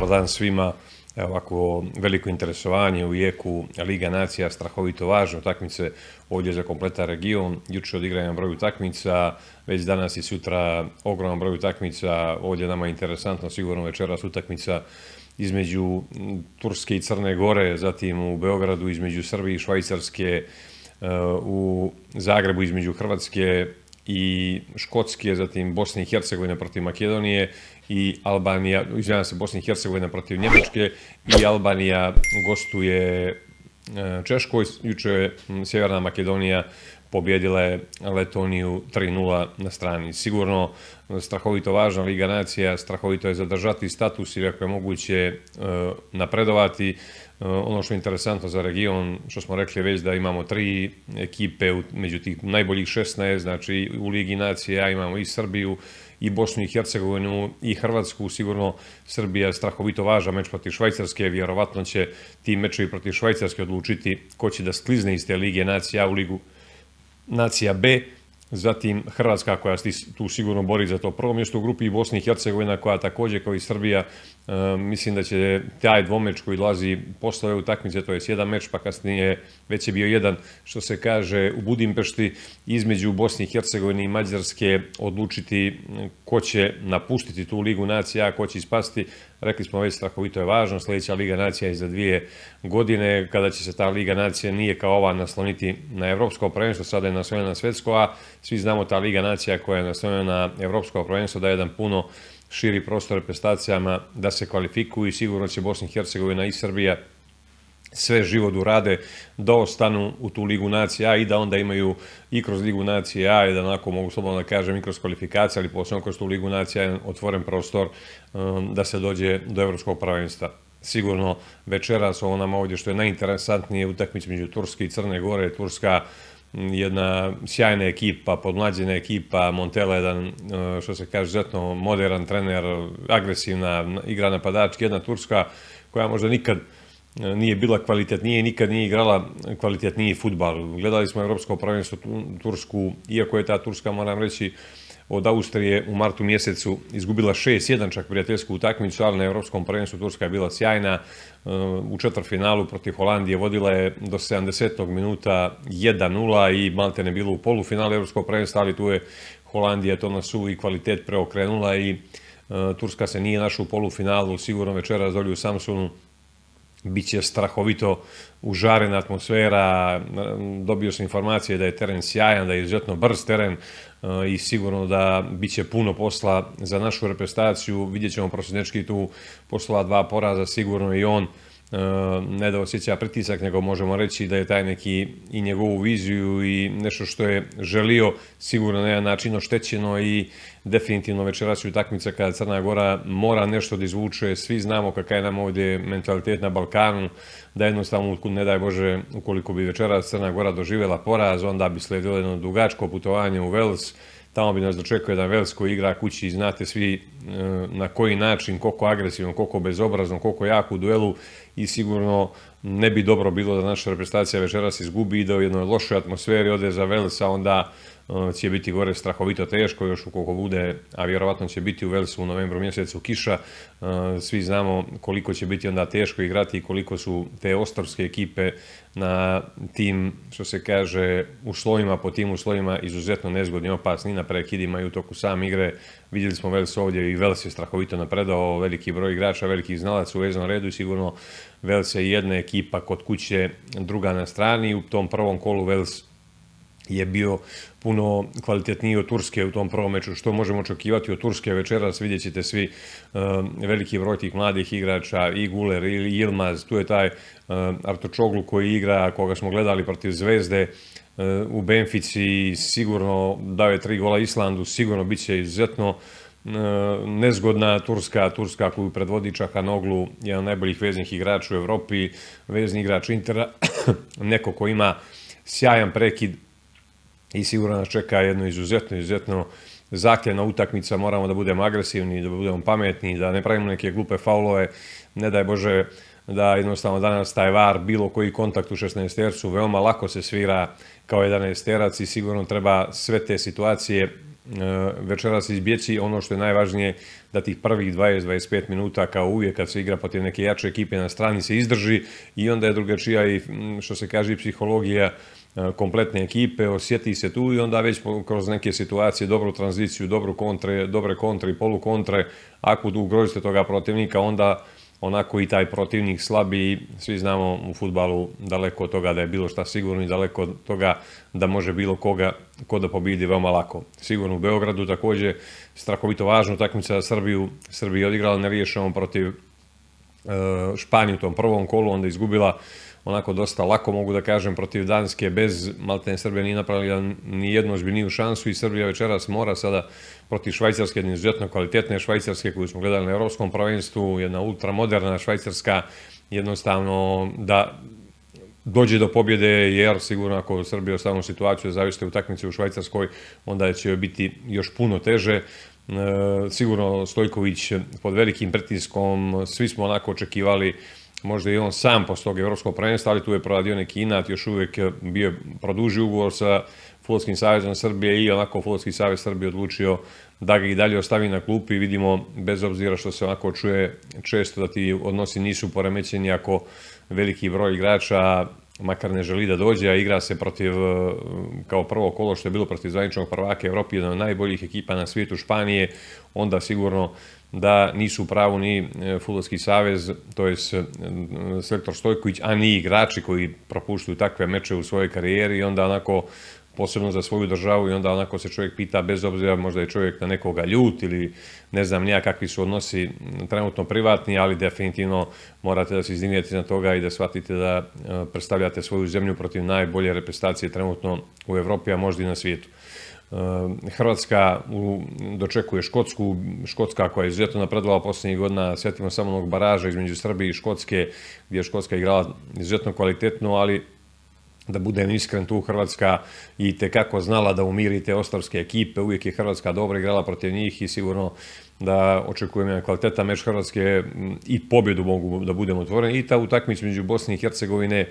dobar dan svima. Ovako veliko interesovanje u jeku Liga nacija, strahovito važno utakmice ovdje za kompletan region. Juče odigrajem broj utakmica, već danas i sutra ogroman broj utakmica. Ovdje nama je interesantno sigurno večeras utakmica između Turske i Crne Gore, zatim u Beogradu između Srbije i Švajcarske, e, u Zagrebu između Hrvatske, i Škotske, zatim Bosne i Hercegovine protiv Makedonije i Albanija, izvinjam se, Bosne i Hercegovina protiv Njemačke i Albanija gostuje e, Češkoj, juče je Sjeverna Makedonija pobjedila je Letoniju 3-0 na strani. Sigurno strahovito važna Liga nacija, strahovito je zadržati status i ako je moguće e, napredovati. E, ono što je interesantno za region, što smo rekli već da imamo tri ekipe među tih najboljih 16, znači u Ligi nacija imamo i Srbiju, i Bosnu i Hercegovinu i Hrvatsku. Sigurno Srbija je strahovito važa meč protiv Švajcarske, vjerovatno će ti mečevi protiv Švajcarske odlučiti ko će da sklizne iz te Lige nacija u Ligu nacija B, zatim Hrvatska koja se tu sigurno bori za to prvo mjesto u grupi i Bosna i Hercegovina koja također kao i Srbija Uh, mislim da će taj dvomeč koji dolazi posle ove utakmice, to je jedan meč, pa kasnije već je bio jedan, što se kaže, u Budimpešti između Bosne i Hercegovine i Mađarske odlučiti mm, ko će napustiti tu Ligu nacija, ko će ispasti. Rekli smo već strahovito je važno, sledeća Liga nacija je za dvije godine, kada će se ta Liga nacija nije kao ova nasloniti na evropsko prvenstvo, sada je naslonjena na svetsko, a svi znamo ta Liga nacija koja je naslonjena na evropsko prvenstvo da je jedan puno širi prostor reprezentacijama da se kvalifikuju i sigurno će Bosna i Hercegovina i Srbija sve život urade da ostanu u tu Ligu nacija A i da onda imaju i kroz Ligu nacija A i da onako mogu slobodno da kažem i kroz kvalifikacije, ali posebno kroz tu Ligu nacija je otvoren prostor um, da se dođe do evropskog prvenstva. Sigurno večeras ovo nam ovdje što je najinteresantnije utakmić među Turske i Crne Gore, Turska jedna sjajna ekipa, podmlađena ekipa, Montella jedan, e, što se kaže, izuzetno modern trener, agresivna igra napadački, jedna Turska koja možda nikad e, nije bila kvalitetnije, nikad nije igrala kvalitetniji futbal. Gledali smo Evropsko prvenstvo Tursku, iako je ta Turska, moram reći, od Austrije u martu mjesecu izgubila 6-1 čak prijateljsku utakmicu, ali na Evropskom prvenstvu Turska je bila sjajna. E, u četvrfinalu protiv Holandije vodila je do 70. minuta 1-0 i Malte ne bilo u polufinalu Evropskog prvenstva, ali tu je Holandija to na suvi kvalitet preokrenula i e, Turska se nije našla u polufinalu, sigurno večera dolje u Samsunu Biće strahovito užarena atmosfera, dobio sam informacije da je teren sjajan, da je izuzetno brz teren eh, i sigurno da biće puno posla za našu reprezentaciju. Vidjet ćemo prosječnički tu poslova dva poraza, sigurno i on E, ne da osjeća pritisak, nego možemo reći da je taj neki i njegovu viziju i nešto što je želio sigurno na jedan način oštećeno i definitivno večeras je utakmica kada Crna Gora mora nešto da izvuče. Svi znamo kakav je nam ovdje mentalitet na Balkanu, da jednostavno, ne daj Bože, ukoliko bi večeras Crna Gora doživjela poraz, onda bi sledilo jedno dugačko putovanje u Vels, tamo bi nas dočekao jedan velsko igra kući i znate svi e, na koji način, koliko agresivno, koliko bezobrazno, koliko jako u duelu i sigurno ne bi dobro bilo da naša reprezentacija večeras izgubi i da u jednoj lošoj atmosferi ode za Velsa onda će biti gore strahovito teško još ukoliko bude, a vjerovatno će biti u Velsu u novembru mjesecu kiša. E, svi znamo koliko će biti onda teško igrati i koliko su te ostavske ekipe na tim, što se kaže, uslovima, po tim uslovima izuzetno nezgodni, opasni na prekidima i u toku sam igre. Vidjeli smo Vels ovdje i Vels je strahovito napredao, veliki broj igrača, veliki znalac u veznom redu i sigurno Vels je jedna ekipa kod kuće, druga na strani. U tom prvom kolu Vels je bio puno kvalitetniji od Turske u tom prvom meču. Što možemo očekivati od Turske večeras, vidjet ćete svi um, veliki broj tih mladih igrača, i Guler, i Ilmaz, tu je taj um, Artočoglu koji igra, koga smo gledali protiv Zvezde, e, u Benfici sigurno dave tri gola Islandu, sigurno bit će izuzetno nezgodna Turska, Turska koju predvodi Čakanoglu, jedan od najboljih veznih igrača u Evropi, vezni igrač Intera, neko ko ima sjajan prekid i sigurno nas da čeka jedno izuzetno, izuzetno zakljena utakmica, moramo da budemo agresivni, da budemo pametni, da ne pravimo neke glupe faulove, ne daj Bože da jednostavno danas taj var, bilo koji kontakt u 16 tercu, veoma lako se svira kao 11 terac i sigurno treba sve te situacije e, večeras izbjeći. Ono što je najvažnije da tih prvih 20-25 minuta kao uvijek kad se igra protiv neke jače ekipe na strani se izdrži i onda je drugačija i što se kaže psihologija E, kompletne ekipe, osjeti se tu i onda već kroz neke situacije, dobru tranziciju, dobru kontre, dobre kontre i polukontre, ako ugrozite toga protivnika, onda onako i taj protivnik slabi svi znamo u futbalu daleko od toga da je bilo šta sigurno i daleko od toga da može bilo koga ko da pobidi veoma lako. Sigurno u Beogradu takođe strahovito važno utakmica za Srbiju. Srbija odigrala nerješeno protiv e, Španije u tom prvom kolu, onda izgubila onako dosta lako mogu da kažem protiv Danske bez Malten Srbija nije napravila ni jednu ozbiljniju šansu i Srbija večeras mora sada protiv Švajcarske, jedne izuzetno kvalitetne Švajcarske koju smo gledali na Evropskom prvenstvu, jedna ultramoderna Švajcarska jednostavno da dođe do pobjede, jer sigurno ako Srbija ostavno situaciju u utakmice u Švajcarskoj, onda će joj biti još puno teže. E, sigurno Stojković pod velikim pritiskom, svi smo onako očekivali možda i on sam posle tog evropskog prvenstva, ali tu je proradio neki inat, još uvek bio produži ugovor sa Futbolskim savjezom Srbije i onako Futbolski savjez Srbije odlučio da ga i dalje ostavi na klupi vidimo, bez obzira što se onako čuje često da ti odnosi nisu poremećeni ako veliki broj igrača makar ne želi da dođe, a igra se protiv, e, kao prvo kolo što je bilo protiv zvaničnog prvaka Evropi, jedna od najboljih ekipa na svijetu Španije, onda sigurno da nisu u pravu ni e, Futbolski savez, to je sektor e, Stojković, a ni igrači koji propuštuju takve meče u svojoj karijeri i onda onako posebno za svoju državu i onda onako se čovjek pita bez obzira možda je čovjek na nekoga ljut ili ne znam nija kakvi su odnosi trenutno privatni, ali definitivno morate da se izdignete na toga i da shvatite da e, predstavljate svoju zemlju protiv najbolje reprezentacije trenutno u Evropi, a možda i na svijetu. Eh, Hrvatska u, dočekuje Škotsku, Škotska koja je izuzetno napredovala poslednjih godina, sjetimo samo onog baraža između Srbije i Škotske, gdje je Škotska igrala izuzetno kvalitetno, ali da budem iskren tu Hrvatska i tekako znala da umiri te ostavske ekipe, uvijek je Hrvatska dobro igrala protiv njih i sigurno da očekujem jedan kvaliteta meč Hrvatske i pobjedu mogu da budem otvoren. i ta utakmica među Bosne i Hercegovine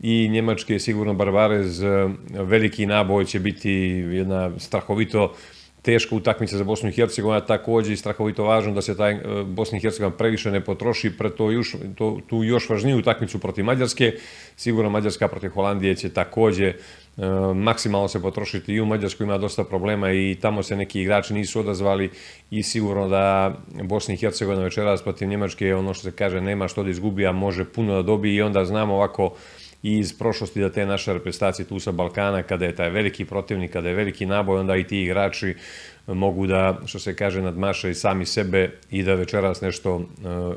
i Njemačke je sigurno Barbarez e, veliki naboj će biti jedna strahovito teška utakmica za Bosnu i Hercegovina, takođe i strahovito važno da se taj e, Bosna i Hercegovina previše ne potroši pre to još, to, tu još važniju utakmicu protiv Mađarske. Sigurno Mađarska protiv Holandije će takođe e, maksimalno se potrošiti i u Mađarskoj ima dosta problema i tamo se neki igrači nisu odazvali i sigurno da Bosna i Hercegovina večeras protiv Njemačke ono što se kaže nema što da izgubi, a može puno da dobije i onda znamo ovako i iz prošlosti da te naše reprezentacije tu sa Balkana, kada je taj veliki protivnik, kada je veliki naboj, onda i ti igrači mogu da, što se kaže, nadmaše i sami sebe i da večeras nešto uh,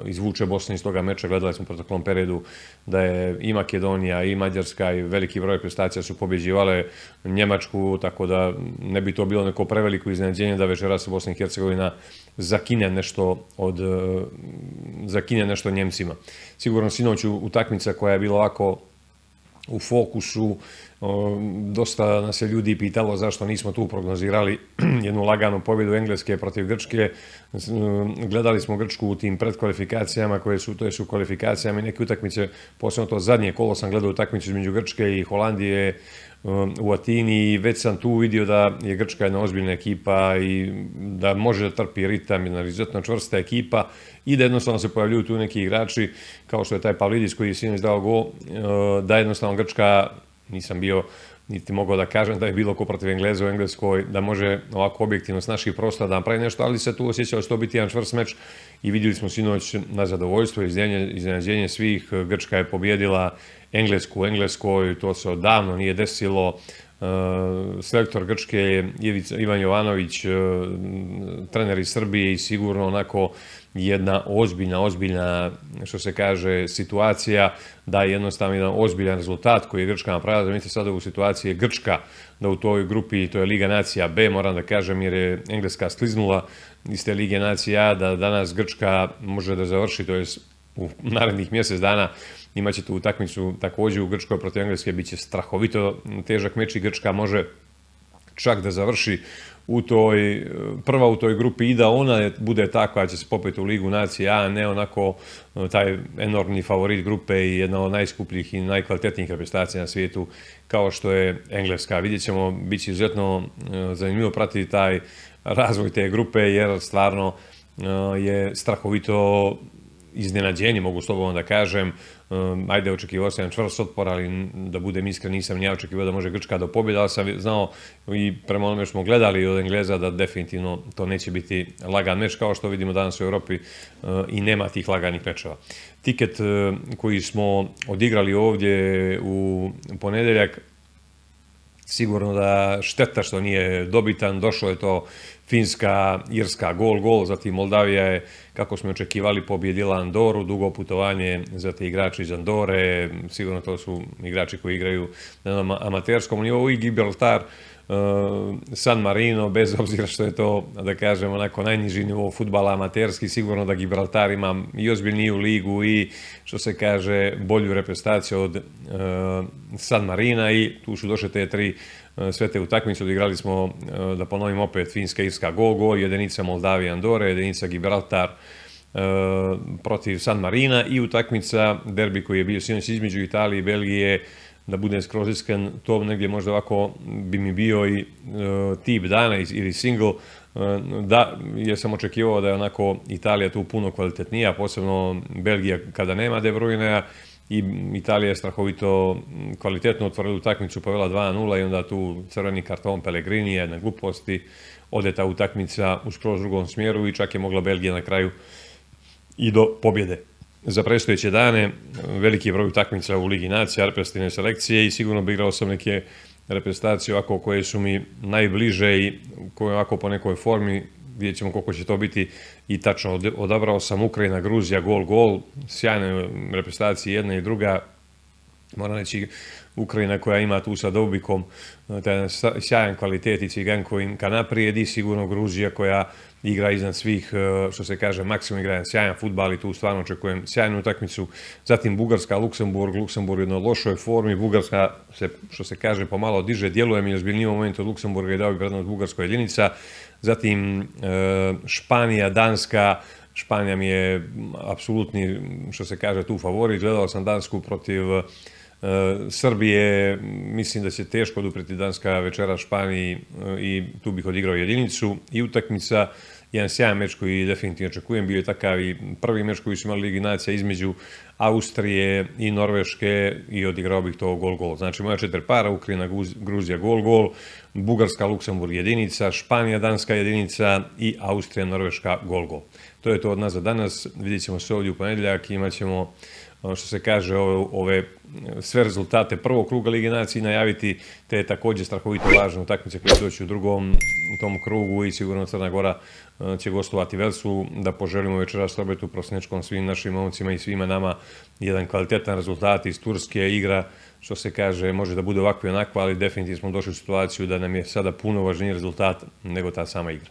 izvuče Bosna iz toga meča. Gledali smo u protoklom periodu da je i Makedonija i Mađarska i veliki broj prestacija su pobjeđivale Njemačku, tako da ne bi to bilo neko preveliko iznenađenje da večeras Bosna i Hercegovina zakine nešto od uh, zakine nešto Njemcima. Sigurno sinoć utakmica koja je bila ovako u fokusu. Dosta nas je ljudi pitalo zašto nismo tu prognozirali jednu laganu pobjedu Engleske protiv Grčke. Gledali smo Grčku u tim predkvalifikacijama koje su, to su kvalifikacijama i neke utakmice, posebno to zadnje kolo sam gledao utakmicu između Grčke i Holandije Um, u Atini i već sam tu uvidio da je Grčka jedna ozbiljna ekipa i da može da trpi ritam, jedna izuzetno čvrsta ekipa i da jednostavno se pojavljuju tu neki igrači kao što je taj Pavlidis koji je sinoć dao go, uh, da jednostavno Grčka, nisam bio niti mogao da kažem da je bilo ko protiv Engleza u Engleskoj, da može ovako objektivno s naših prostora da napravi nešto, ali se tu osjećao što da će to biti jedan čvrst meč i vidjeli smo sinoć na zadovoljstvo i iznenađenje svih. Grčka je pobjedila Englesku. U Engleskoj to se odavno nije desilo. E, selektor Grčke je Ivan Jovanović, e, trener iz Srbije i sigurno onako jedna ozbiljna, ozbiljna, što se kaže, situacija da je jednostavno jedan ozbiljan rezultat koji je Grčka napravila. Zamislite sada u situaciji Grčka da u toj grupi, to je Liga Nacija B, moram da kažem, jer je Engleska skliznula iz te Lige Nacija A, da danas Grčka može da završi, to je u narednih mjesec dana Imaćete utakmicu takođe u Grčkoj protiv Engleske, biće strahovito težak meč i Grčka može čak da završi u toj, prva u toj grupi i da ona bude ta koja će se popeti u Ligu nacija, a ne onako e, taj enormni favorit grupe i jedna od najskupljih i najkvalitetnijih reprezentacija na svijetu kao što je Engleska. Vidjet ćemo, bit će izuzetno e, zanimljivo pratiti taj razvoj te grupe jer stvarno e, je strahovito iznenađenje, mogu slobodno da kažem. Um, ajde, očekivao sam čvrst otpor, ali da budem iskren, nisam ja očekivao da može Grčka da pobjeda, ali sam znao i prema onome što smo gledali od Engleza da definitivno to neće biti lagan meč, kao što vidimo danas u Evropi uh, i nema tih laganih mečeva. Tiket uh, koji smo odigrali ovdje u ponedeljak sigurno da šteta što nije dobitan, došlo je to Finska, Irska, gol, gol, zatim Moldavija je, kako smo očekivali, pobjedila Andoru, dugo putovanje za te igrače iz Andore, sigurno to su igrači koji igraju na amaterskom nivou i Gibraltar Eh, San Marino, bez obzira što je to, da kažem, onako najniži nivo futbala amaterski, sigurno da Gibraltar ima i ozbiljniju ligu i, što se kaže, bolju reprezentaciju od eh, San Marina i tu su došle te tri eh, sve te utakmice odigrali smo, da ponovim opet, Finska, Irska, Gogo, jedinica Moldavije, Andore, jedinica Gibraltar protiv San Marina i utakmica derbi koji je bio sinoć između Italije i Belgije da budem skroz iskren, to negdje možda ovako bi mi bio i uh, tip dana ili single, uh, da, jer sam očekivao da je onako Italija tu puno kvalitetnija, posebno Belgija kada nema De Bruyne, i Italija je strahovito kvalitetno otvorila utakmicu, povela 2-0 i onda tu crveni karton Pellegrini je na gluposti, ode ta utakmica u skroz drugom smjeru i čak je mogla Belgija na kraju i do pobjede za predstojeće dane, veliki broj takmica u Ligi nacija, reprezentativne selekcije i sigurno bi igrao sam neke reprezentacije ovako koje su mi najbliže i koje ovako po nekoj formi, vidjet ćemo koliko će to biti i tačno odabrao sam Ukrajina, Gruzija, gol, gol, sjajne reprezentacije jedna i druga, moram reći Ukrajina koja ima tu sa Dobikom eh, taj sjajan kvalitet i cigan kojim ka naprijedi, sigurno Gruzija koja igra iznad svih, e, što se kaže, maksimum igra sjajan futbal i tu stvarno očekujem sjajnu utakmicu. Zatim Bugarska, Luksemburg, Luksemburg u na lošoj formi, Bugarska se, što se kaže, pomalo diže, djeluje mi je ozbiljniji moment od Luksemburga i dao bi prednost Bugarskoj jedinica. Zatim e, Španija, Danska, Španija mi je apsolutni, što se kaže, tu favorit. Gledao sam Dansku protiv Srbije, mislim da će teško odupreti Danska večera Španiji e, i tu bih odigrao jedinicu i utakmica jedan sjajan meč koji definitivno očekujem, bio je takav i prvi meč koji su imali Ligi nacija između Austrije i Norveške i odigrao bih to gol-gol. Znači moja četiri para, Ukrajina, Gruzija gol-gol, Bugarska, Luksemburg jedinica, Španija, Danska jedinica i Austrija, Norveška gol-gol. To je to od nas za danas, vidjet ćemo se ovdje u ponedeljak i imat ćemo ono što se kaže, ove, ove sve rezultate prvog kruga Lige Nacije najaviti te takođe strahovito važne utakmice koje će doći u drugom tom krugu i sigurno Crna Gora e, će gostovati Velsu, da poželimo večeras Robertu Prosnečkom svim našim momcima i svima nama jedan kvalitetan rezultat iz Turske igra što se kaže, može da bude ovako i onako, ali definitivno smo došli u situaciju da nam je sada puno važniji rezultat nego ta sama igra.